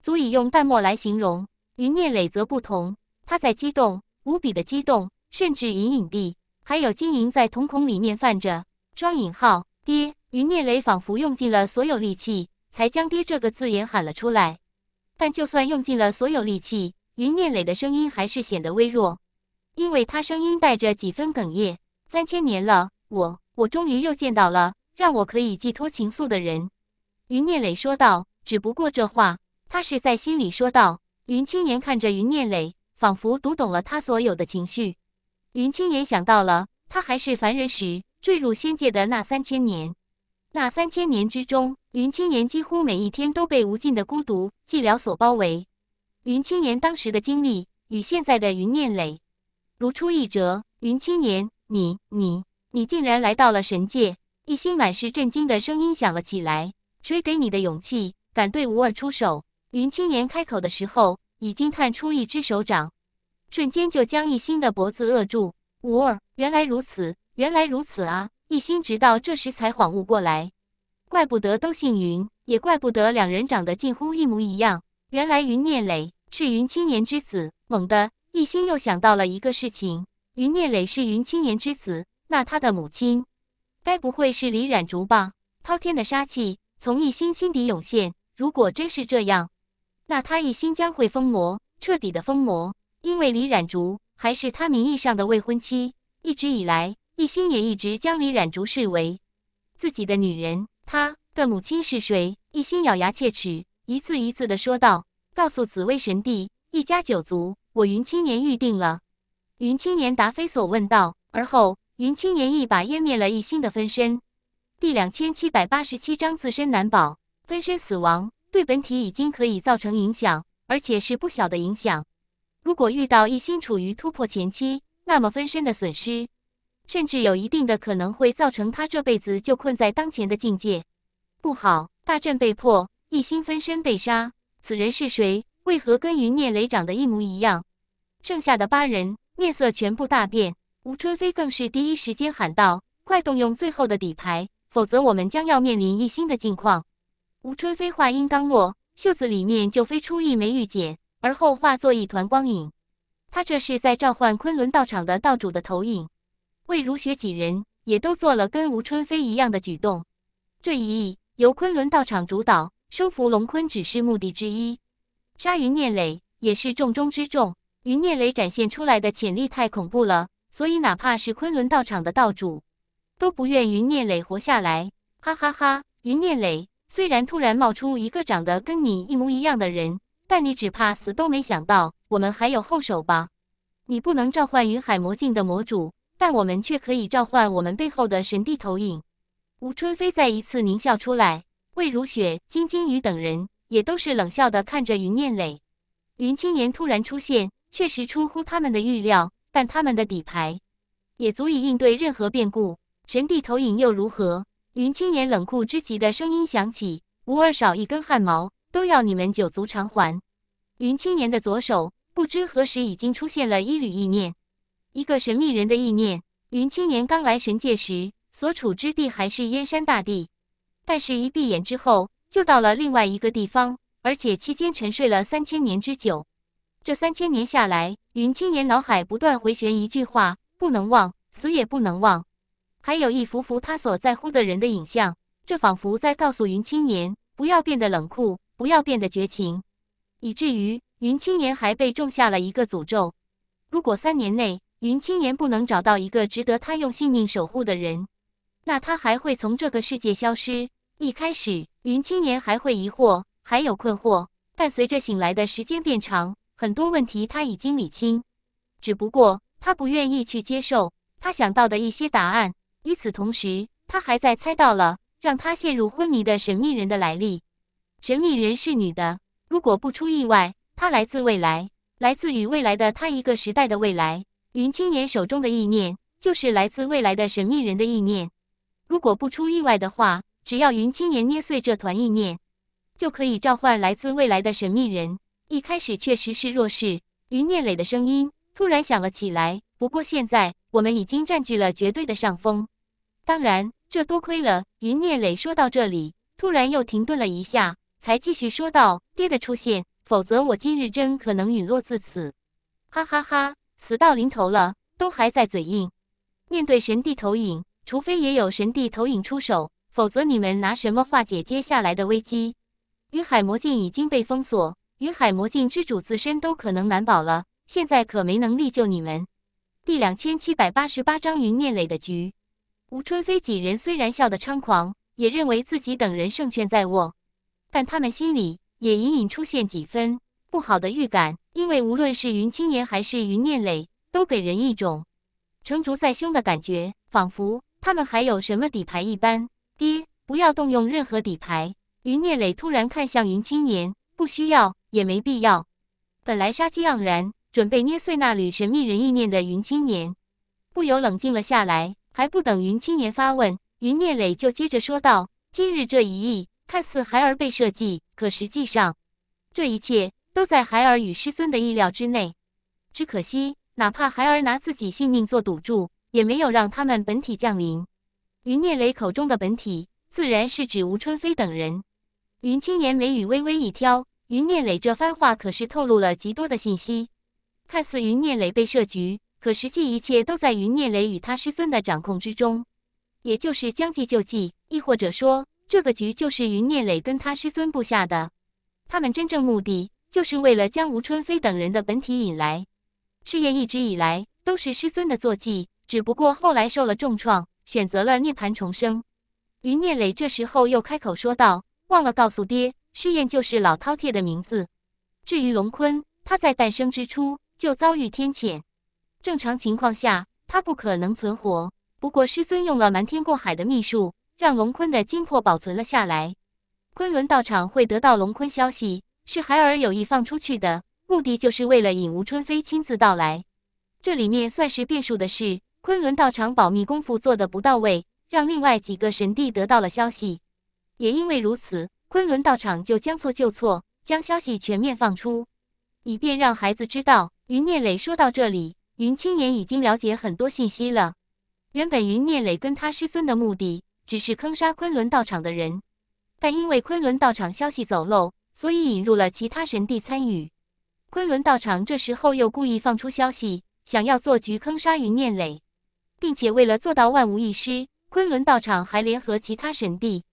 足以用淡漠来形容。云念磊则不同，他在激动，无比的激动，甚至隐隐地还有晶莹在瞳孔里面泛着。引号。爹，云念雷仿佛用尽了所有力气，才将“爹”这个字眼喊了出来。但就算用尽了所有力气，云念磊的声音还是显得微弱，因为他声音带着几分哽咽。三千年了，我，我终于又见到了让我可以寄托情愫的人。云念磊说道。只不过这话，他是在心里说道。云青年看着云念磊，仿佛读懂了他所有的情绪。云青年想到了，他还是凡人时。坠入仙界的那三千年，那三千年之中，云青年几乎每一天都被无尽的孤独寂寥所包围。云青年当时的经历与现在的云念磊如出一辙。云青年，你你你，竟然来到了神界！一心满是震惊的声音响了起来：“谁给你的勇气，敢对吾儿出手？”云青年开口的时候，已经探出一只手掌，瞬间就将一心的脖子扼住。吾儿，原来如此。原来如此啊！一心直到这时才恍悟过来，怪不得都姓云，也怪不得两人长得近乎一模一样。原来云念磊是云青年之子。猛地，一心又想到了一个事情：云念磊是云青年之子，那他的母亲该不会是李染竹吧？滔天的杀气从一心心底涌现。如果真是这样，那他一心将会疯魔，彻底的疯魔。因为李染竹还是他名义上的未婚妻，一直以来。一心也一直将李染竹视为自己的女人。她的母亲是谁？一心咬牙切齿，一字一字的说道：“告诉紫薇神帝，一家九族，我云青年预定了。”云青年答非所问道。而后，云青年一把湮灭了一心的分身。第两千七百八十七章，自身难保，分身死亡对本体已经可以造成影响，而且是不小的影响。如果遇到一心处于突破前期，那么分身的损失。甚至有一定的可能会造成他这辈子就困在当前的境界。不好，大阵被破，一心分身被杀。此人是谁？为何跟云聂雷长得一模一样？剩下的八人面色全部大变，吴春飞更是第一时间喊道：“快动用最后的底牌，否则我们将要面临一新的境况。”吴春飞话音刚落，袖子里面就飞出一枚玉简，而后化作一团光影。他这是在召唤昆仑道场的道主的投影。魏如雪几人也都做了跟吴春飞一样的举动。这一役由昆仑道场主导，收服龙坤只是目的之一。杀云念磊也是重中之重。云念磊展现出来的潜力太恐怖了，所以哪怕是昆仑道场的道主，都不愿云念磊活下来。哈哈哈！云念磊，虽然突然冒出一个长得跟你一模一样的人，但你只怕死都没想到，我们还有后手吧？你不能召唤云海魔境的魔主。但我们却可以召唤我们背后的神帝投影。吴春飞再一次狞笑出来，魏如雪、金晶宇等人也都是冷笑的看着云念磊。云青年突然出现，确实出乎他们的预料，但他们的底牌也足以应对任何变故。神帝投影又如何？云青年冷酷之极的声音响起：“无二少一根汗毛都要你们九族偿还。”云青年的左手不知何时已经出现了一缕意念。一个神秘人的意念。云青年刚来神界时，所处之地还是燕山大地，但是，一闭眼之后，就到了另外一个地方，而且期间沉睡了三千年之久。这三千年下来，云青年脑海不断回旋一句话：不能忘，死也不能忘。还有一幅幅他所在乎的人的影像，这仿佛在告诉云青年：不要变得冷酷，不要变得绝情。以至于云青年还被种下了一个诅咒：如果三年内。云青年不能找到一个值得他用性命守护的人，那他还会从这个世界消失。一开始，云青年还会疑惑，还有困惑，但随着醒来的时间变长，很多问题他已经理清，只不过他不愿意去接受。他想到的一些答案，与此同时，他还在猜到了让他陷入昏迷的神秘人的来历。神秘人是女的，如果不出意外，她来自未来，来自于未来的她一个时代的未来。云青年手中的意念，就是来自未来的神秘人的意念。如果不出意外的话，只要云青年捏碎这团意念，就可以召唤来自未来的神秘人。一开始确实是弱势，云念磊的声音突然响了起来。不过现在我们已经占据了绝对的上风，当然这多亏了云念磊。说到这里，突然又停顿了一下，才继续说道：“爹的出现，否则我今日真可能陨落至此。”哈哈哈。死到临头了，都还在嘴硬。面对神帝投影，除非也有神帝投影出手，否则你们拿什么化解接下来的危机？云海魔镜已经被封锁，云海魔镜之主自身都可能难保了，现在可没能力救你们。第两千七百八十八章云念磊的局。吴春飞几人虽然笑得猖狂，也认为自己等人胜券在握，但他们心里也隐隐出现几分不好的预感。因为无论是云青年还是云念磊，都给人一种成竹在胸的感觉，仿佛他们还有什么底牌一般。爹，不要动用任何底牌。云念磊突然看向云青年，不需要，也没必要。本来杀机盎然，准备捏碎那缕神秘人意念的云青年，不由冷静了下来。还不等云青年发问，云念磊就接着说道：“今日这一役，看似孩儿被设计，可实际上，这一切……”都在孩儿与师尊的意料之内，只可惜，哪怕孩儿拿自己性命做赌注，也没有让他们本体降临。云念雷口中的本体，自然是指吴春飞等人。云青言眉宇微微一挑，云念磊这番话可是透露了极多的信息。看似云念磊被设局，可实际一切都在云念磊与他师尊的掌控之中，也就是将计就计，亦或者说，这个局就是云念磊跟他师尊布下的，他们真正目的。就是为了将吴春飞等人的本体引来。赤焰一直以来都是师尊的坐骑，只不过后来受了重创，选择了涅槃重生。于念磊这时候又开口说道：“忘了告诉爹，赤焰就是老饕餮的名字。至于龙坤，他在诞生之初就遭遇天谴，正常情况下他不可能存活。不过师尊用了瞒天过海的秘术，让龙坤的精魄保存了下来。昆仑道场会得到龙坤消息。”是孩儿有意放出去的，目的就是为了引吴春飞亲自到来。这里面算是变数的是，昆仑道场保密功夫做的不到位，让另外几个神帝得到了消息。也因为如此，昆仑道场就将错就错，将消息全面放出，以便让孩子知道。云念磊说到这里，云青年已经了解很多信息了。原本云念磊跟他师尊的目的只是坑杀昆仑道场的人，但因为昆仑道场消息走漏。所以引入了其他神帝参与，昆仑道场这时候又故意放出消息，想要做局坑杀云念磊，并且为了做到万无一失，昆仑道场还联合其他神帝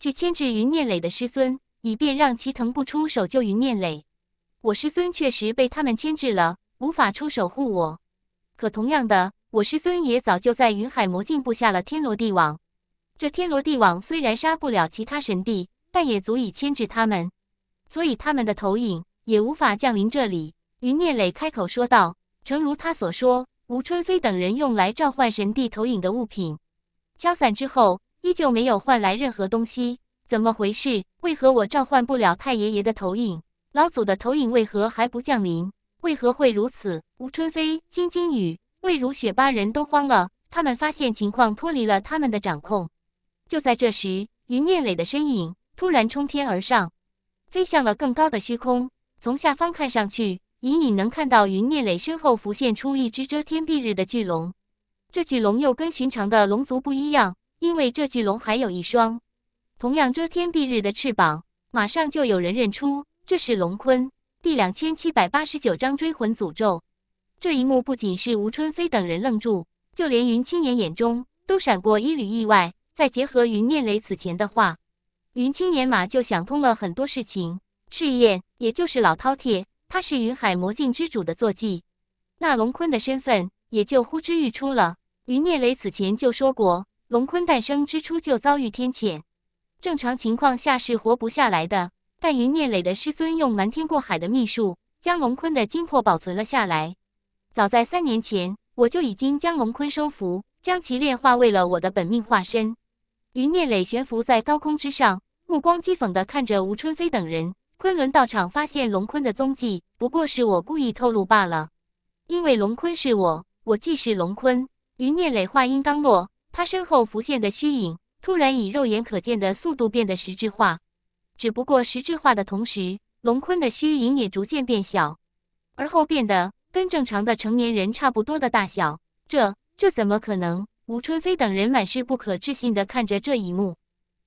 去牵制云念磊的师尊，以便让其腾不出手救云念磊。我师尊确实被他们牵制了，无法出手护我。可同样的，我师尊也早就在云海魔境布下了天罗地网。这天罗地网虽然杀不了其他神帝，但也足以牵制他们。所以他们的投影也无法降临这里。云念磊开口说道：“诚如他所说，吴春飞等人用来召唤神帝投影的物品消散之后，依旧没有换来任何东西。怎么回事？为何我召唤不了太爷爷的投影？老祖的投影为何还不降临？为何会如此？”吴春飞、金晶雨、魏如雪八人都慌了，他们发现情况脱离了他们的掌控。就在这时，云念磊的身影突然冲天而上。飞向了更高的虚空，从下方看上去，隐隐能看到云念磊身后浮现出一只遮天蔽日的巨龙。这巨龙又跟寻常的龙族不一样，因为这巨龙还有一双同样遮天蔽日的翅膀。马上就有人认出，这是龙鲲。第两千七百八十九章追魂诅咒。这一幕不仅是吴春飞等人愣住，就连云青岩眼中都闪过一缕意外。再结合云念磊此前的话。云青年马就想通了很多事情。赤焰，也就是老饕餮，他是云海魔境之主的坐骑。那龙坤的身份也就呼之欲出了。云聂磊此前就说过，龙坤诞生之初就遭遇天谴，正常情况下是活不下来的。但云聂磊的师尊用瞒天过海的秘术，将龙坤的精魄保存了下来。早在三年前，我就已经将龙坤收服，将其炼化为了我的本命化身。云聂磊悬浮在高空之上。目光讥讽地看着吴春飞等人。昆仑道场发现龙坤的踪迹，不过是我故意透露罢了。因为龙坤是我，我既是龙坤。于念磊话音刚落，他身后浮现的虚影突然以肉眼可见的速度变得实质化。只不过实质化的同时，龙坤的虚影也逐渐变小，而后变得跟正常的成年人差不多的大小。这这怎么可能？吴春飞等人满是不可置信地看着这一幕。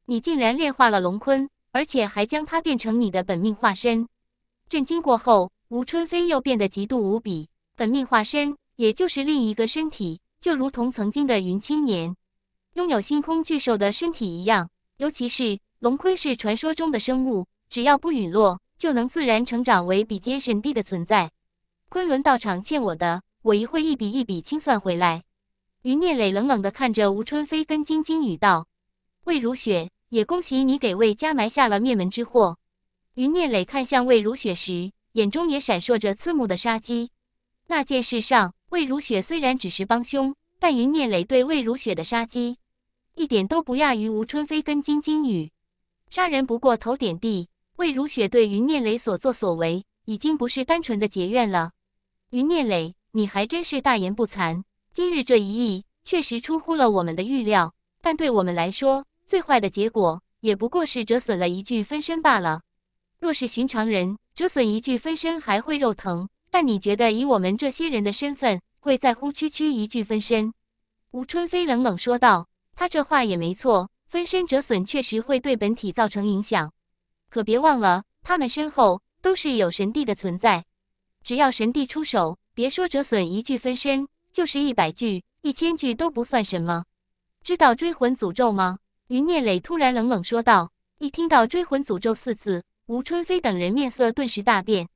你竟然炼化了龙鲲，而且还将它变成你的本命化身。震惊过后，吴春飞又变得嫉妒无比。本命化身，也就是另一个身体，就如同曾经的云青年，拥有星空巨兽的身体一样。尤其是龙坤是传说中的生物，只要不陨落，就能自然成长为比肩神帝的存在。昆仑道场欠我的，我一会一笔一笔清算回来。云念磊冷冷地看着吴春飞，跟晶晶语道：“魏如雪。”也恭喜你给魏家埋下了灭门之祸。云念磊看向魏如雪时，眼中也闪烁着刺目的杀机。那件事上，魏如雪虽然只是帮凶，但云念磊对魏如雪的杀机，一点都不亚于吴春飞跟金金雨。杀人不过头点地，魏如雪对云念磊所作所为，已经不是单纯的结怨了。云念磊，你还真是大言不惭。今日这一役，确实出乎了我们的预料，但对我们来说，最坏的结果也不过是折损了一具分身罢了。若是寻常人，折损一具分身还会肉疼，但你觉得以我们这些人的身份，会在乎区区一具分身？吴春飞冷冷说道。他这话也没错，分身折损确实会对本体造成影响。可别忘了，他们身后都是有神帝的存在。只要神帝出手，别说折损一具分身，就是一百具、一千具都不算什么。知道追魂诅咒吗？云念磊突然冷冷说道：“一听到‘追魂诅咒’四字，吴春飞等人面色顿时大变。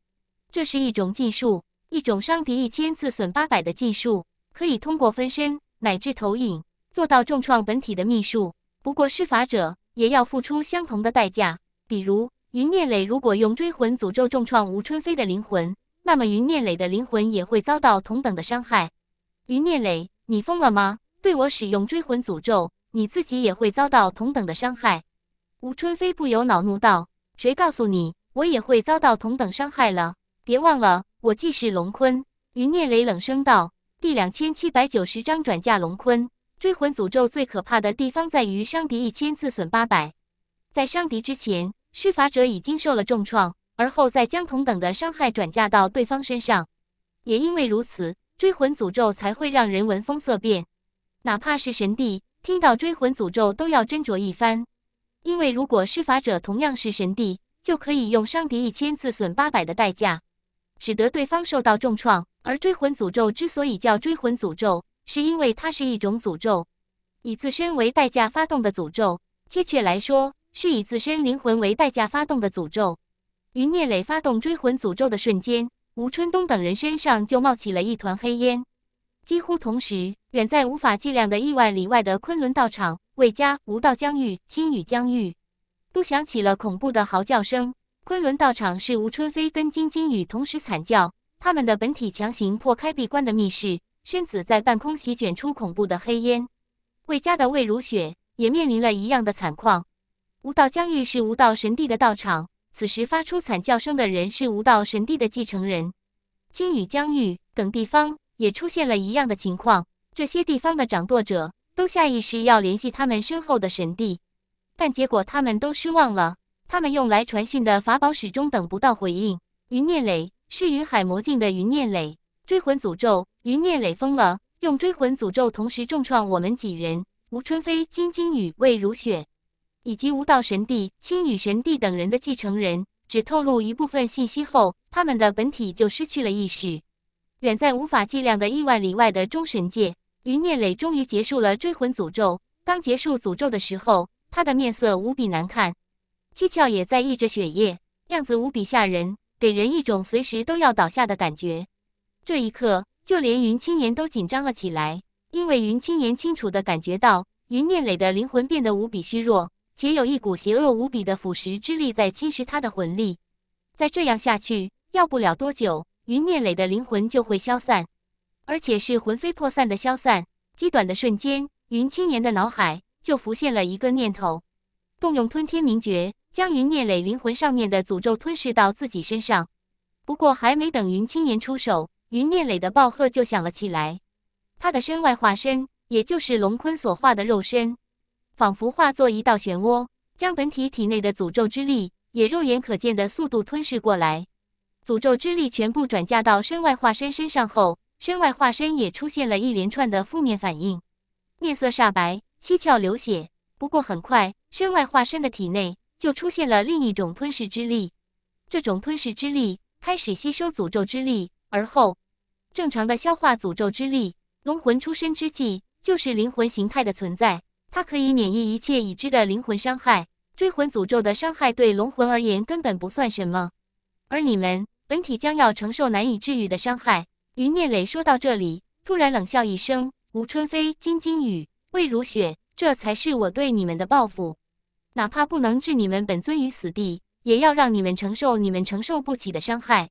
这是一种禁术，一种伤敌一千自损八百的禁术，可以通过分身乃至投影做到重创本体的秘术。不过施法者也要付出相同的代价。比如云念磊如果用追魂诅咒重创吴春飞的灵魂，那么云念磊的灵魂也会遭到同等的伤害。云念磊，你疯了吗？对我使用追魂诅咒！”你自己也会遭到同等的伤害，吴春飞不由恼怒道：“谁告诉你我也会遭到同等伤害了？别忘了，我既是龙坤。”云念雷冷声道：“第两千七百九十章转嫁龙坤，追魂诅咒最可怕的地方在于伤敌一千，自损八百。在伤敌之前，施法者已经受了重创，而后再将同等的伤害转嫁到对方身上。也因为如此，追魂诅咒才会让人闻风色变，哪怕是神帝。”听到追魂诅咒都要斟酌一番，因为如果施法者同样是神帝，就可以用伤敌一千自损八百的代价，使得对方受到重创。而追魂诅咒之所以叫追魂诅咒，是因为它是一种诅咒，以自身为代价发动的诅咒，确切来说是以自身灵魂为代价发动的诅咒。于聂磊发动追魂诅咒的瞬间，吴春东等人身上就冒起了一团黑烟。几乎同时，远在无法计量的亿万里外的昆仑道场、魏家、无道疆域、金羽疆域，都响起了恐怖的嚎叫声。昆仑道场是吴春飞跟金晶羽同时惨叫，他们的本体强行破开闭关的密室，身子在半空席卷出恐怖的黑烟。魏家的魏如雪也面临了一样的惨况。无道疆域是无道神帝的道场，此时发出惨叫声的人是无道神帝的继承人。金羽疆域等地方。也出现了一样的情况，这些地方的掌舵者都下意识要联系他们身后的神帝，但结果他们都失望了。他们用来传讯的法宝始终等不到回应。云念磊是云海魔境的云念磊，追魂诅咒，云念磊疯了，用追魂诅咒同时重创我们几人。吴春飞、金晶雨、魏如雪以及无道神帝、青羽神帝等人的继承人，只透露一部分信息后，他们的本体就失去了意识。远在无法计量的亿万里外的中神界，云念磊终于结束了追魂诅咒。刚结束诅咒的时候，他的面色无比难看，七窍也在溢着血液，样子无比吓人，给人一种随时都要倒下的感觉。这一刻，就连云青言都紧张了起来，因为云青言清楚的感觉到，云念磊的灵魂变得无比虚弱，且有一股邪恶无比的腐蚀之力在侵蚀他的魂力。再这样下去，要不了多久。云念磊的灵魂就会消散，而且是魂飞魄散的消散。极短的瞬间，云青年的脑海就浮现了一个念头：动用吞天明诀，将云念磊灵魂上面的诅咒吞噬到自己身上。不过，还没等云青年出手，云念磊的暴喝就响了起来。他的身外化身，也就是龙鲲所化的肉身，仿佛化作一道漩涡，将本体体内的诅咒之力也肉眼可见的速度吞噬过来。诅咒之力全部转嫁到身外化身身上后，身外化身也出现了一连串的负面反应，面色煞白，七窍流血。不过很快，身外化身的体内就出现了另一种吞噬之力，这种吞噬之力开始吸收诅咒之力，而后正常的消化诅咒之力。龙魂出生之际就是灵魂形态的存在，它可以免疫一切已知的灵魂伤害。追魂诅咒的伤害对龙魂而言根本不算什么，而你们。本体将要承受难以治愈的伤害。于念磊说到这里，突然冷笑一声：“吴春飞、金晶雨、魏如雪，这才是我对你们的报复。哪怕不能置你们本尊于死地，也要让你们承受你们承受不起的伤害。”